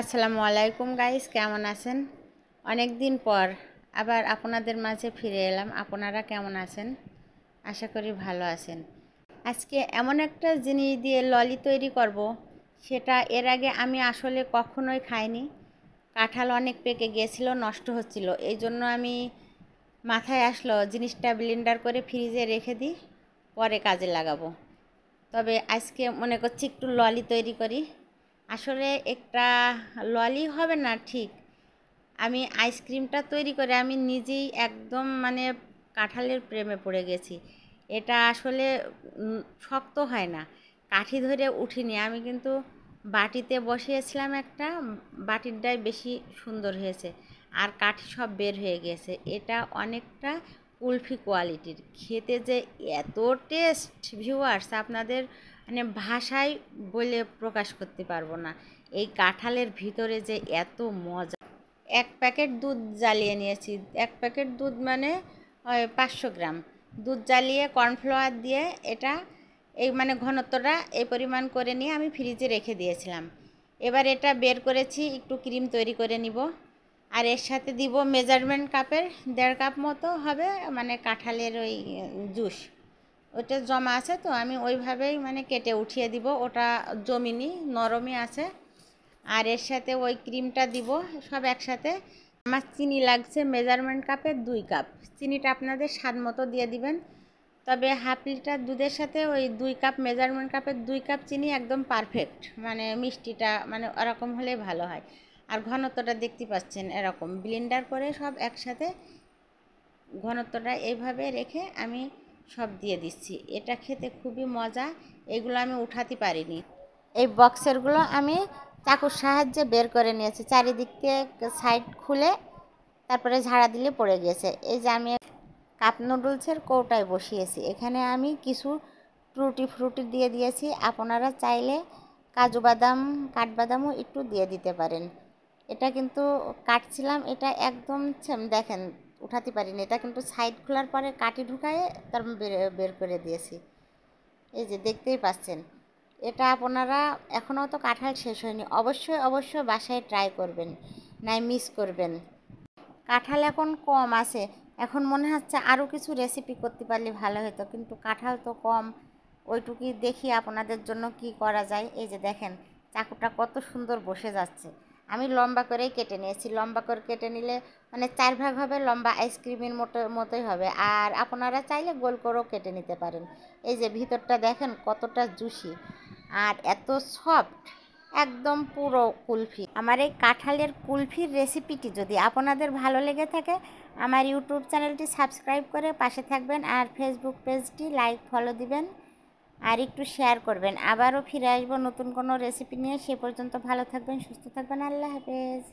আসসালামু আলাইকুম গাইস কেমন আছেন অনেক দিন পর আবার আপনাদের মাঝে ফিরে এলাম আপনারা কেমন আছেন আশা করি ভালো আছেন আজকে এমন একটা জিনিস দিয়ে ললি তৈরি করব সেটা এর আগে আমি আসলে কখনোই খাইনি কাঁঠাল অনেক পেকে গেছিল নষ্ট হচ্ছিল এই জন্য আমি মাথায় আসলো জিনিসটা ব্লেন্ডার করে ফ্রিজে রেখে দিই পরে কাজে লাগাবো তবে আজকে মনে করছি একটু ললি তৈরি করি আসলে একটা ললি হবে না ঠিক আমি আইসক্রিমটা তৈরি করে আমি নিজেই একদম মানে কাঁঠালের প্রেমে পড়ে গেছি এটা আসলে শক্ত হয় না কাঠি ধরে উঠিনি আমি কিন্তু বাটিতে বসিয়েছিলাম একটা বাটিরটাই বেশি সুন্দর হয়েছে আর কাঠি সব বের হয়ে গেছে এটা অনেকটা কুলফি কোয়ালিটির খেতে যে এত টেস্ট ভিউয়ার্স আপনাদের মানে ভাষায় বলে প্রকাশ করতে পারবো না এই কাঁঠালের ভিতরে যে এত মজা এক প্যাকেট দুধ জ্বালিয়ে নিয়েছি এক প্যাকেট দুধ মানে পাঁচশো গ্রাম দুধ জ্বালিয়ে কর্নফ্লাওয়ার দিয়ে এটা এই মানে ঘনত্বটা এই পরিমাণ করে নিয়ে আমি ফ্রিজে রেখে দিয়েছিলাম এবার এটা বের করেছি একটু ক্রিম তৈরি করে নিব আর এর সাথে দিব মেজারমেন্ট কাপের দেড় কাপ মতো হবে মানে কাঁঠালের ওই জুস ওটা জমা আছে তো আমি ওইভাবেই মানে কেটে উঠিয়ে দিব ওটা জমিনি নরমই আছে আর এর সাথে ওই ক্রিমটা দিব সব একসাথে আমার চিনি লাগছে মেজারমেন্ট কাপের দুই কাপ চিনিটা আপনাদের স্বাদ মতো দিয়ে দিবেন তবে হাফ লিটার দুধের সাথে ওই দুই কাপ মেজারমেন্ট কাপের দুই কাপ চিনি একদম পারফেক্ট মানে মিষ্টিটা মানে ওরকম হলে ভালো হয় আর ঘনত্বটা দেখতে পাচ্ছেন এরকম ব্লেন্ডার করে সব একসাথে ঘনত্বটা এইভাবে রেখে আমি সব দিয়ে দিচ্ছি এটা খেতে খুবই মজা এগুলো আমি উঠাতে পারিনি এই বক্সেরগুলো আমি চাকুর সাহায্যে বের করে নিয়েছি চারিদিক থেকে সাইড খুলে তারপরে ঝাড়া দিলে পড়ে গেছে এই যে আমি কাপ নুডলসের কৌটায় বসিয়েছি এখানে আমি কিছু ফ্রুটি ফ্রুটি দিয়ে দিয়েছি আপনারা চাইলে কাজু বাদাম কাঠবাদামও একটু দিয়ে দিতে পারেন এটা কিন্তু কাটছিলাম এটা একদম দেখেন উঠাতে পারিনি এটা কিন্তু সাইড খোলার পরে কাটি ঢুকায়ে তার বের করে দিয়েছি এই যে দেখতেই পাচ্ছেন এটা আপনারা এখনও তো কাঁঠাল শেষ হয়নি অবশ্যই অবশ্যই বাসায় ট্রাই করবেন নাই মিস করবেন কাঁঠাল এখন কম আছে এখন মনে হচ্ছে আরও কিছু রেসিপি করতে পারলে ভালো হতো কিন্তু কাঁঠাল তো কম ওইটুকুই দেখি আপনাদের জন্য কি করা যায় এই যে দেখেন চাকুটা কত সুন্দর বসে যাচ্ছে আমি লম্বা করেই কেটে নিয়েছি লম্বা করে কেটে নিলে মানে চার ভাগ হবে লম্বা আইসক্রিমের মতো মতোই হবে আর আপনারা চাইলে গোল করেও কেটে নিতে পারেন এই যে ভিতরটা দেখেন কতটা জুসি আর এত সফট একদম পুরো কুলফি আমার এই কাঁঠালের কুলফির রেসিপিটি যদি আপনাদের ভালো লেগে থাকে আমার ইউটিউব চ্যানেলটি সাবস্ক্রাইব করে পাশে থাকবেন আর ফেসবুক পেজটি লাইক ফলো দিবেন আর একটু শেয়ার করবেন আবারও ফিরে আসবো নতুন কোনো রেসিপি নিয়ে সে পর্যন্ত ভালো থাকবেন সুস্থ থাকবেন আল্লাহ হাফেজ